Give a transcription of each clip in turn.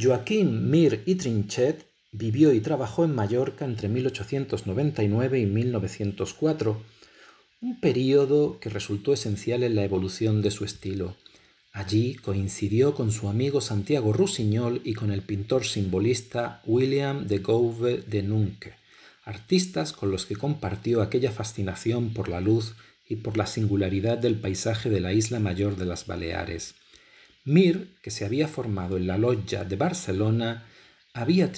Joaquín Mir y Trinchet vivió y trabajó en Mallorca entre 1899 y 1904, un periodo que resultó esencial en la evolución de su estilo. Allí coincidió con su amigo Santiago Rusiñol y con el pintor simbolista William de Gouve de Nunque, artistas con los que compartió aquella fascinación por la luz y por la singularidad del paisaje de la isla mayor de las Baleares. Mir, que se había formado en la loggia de Barcelona, había,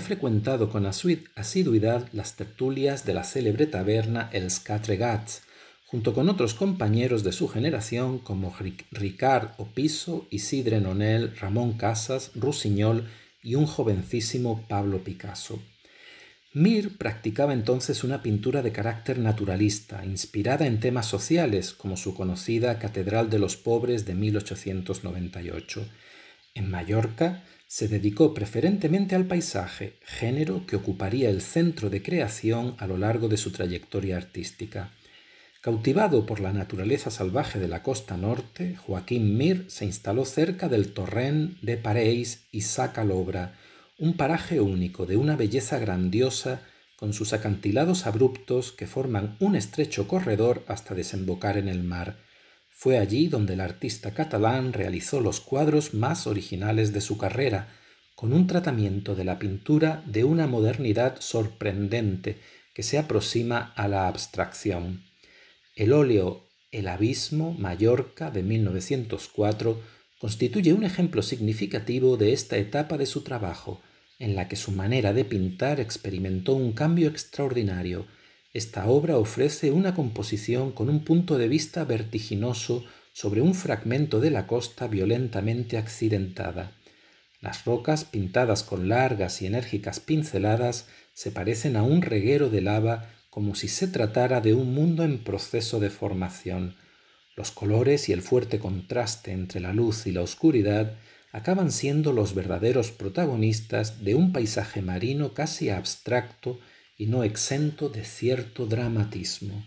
frecuentado con asiduidad las tertulias de la célebre taberna El Gats, junto con otros compañeros de su generación como Ricard Opiso, Isidre Nonel, Ramón Casas, Rusiñol y un jovencísimo Pablo Picasso. Mir practicaba entonces una pintura de carácter naturalista, inspirada en temas sociales, como su conocida Catedral de los Pobres de 1898. En Mallorca se dedicó preferentemente al paisaje, género que ocuparía el centro de creación a lo largo de su trayectoria artística. Cautivado por la naturaleza salvaje de la costa norte, Joaquín Mir se instaló cerca del torrent de Pareis y Saca obra, un paraje único de una belleza grandiosa con sus acantilados abruptos que forman un estrecho corredor hasta desembocar en el mar. Fue allí donde el artista catalán realizó los cuadros más originales de su carrera, con un tratamiento de la pintura de una modernidad sorprendente que se aproxima a la abstracción. El óleo El Abismo, Mallorca, de 1904, constituye un ejemplo significativo de esta etapa de su trabajo, en la que su manera de pintar experimentó un cambio extraordinario. Esta obra ofrece una composición con un punto de vista vertiginoso sobre un fragmento de la costa violentamente accidentada. Las rocas pintadas con largas y enérgicas pinceladas se parecen a un reguero de lava como si se tratara de un mundo en proceso de formación. Los colores y el fuerte contraste entre la luz y la oscuridad acaban siendo los verdaderos protagonistas de un paisaje marino casi abstracto y no exento de cierto dramatismo.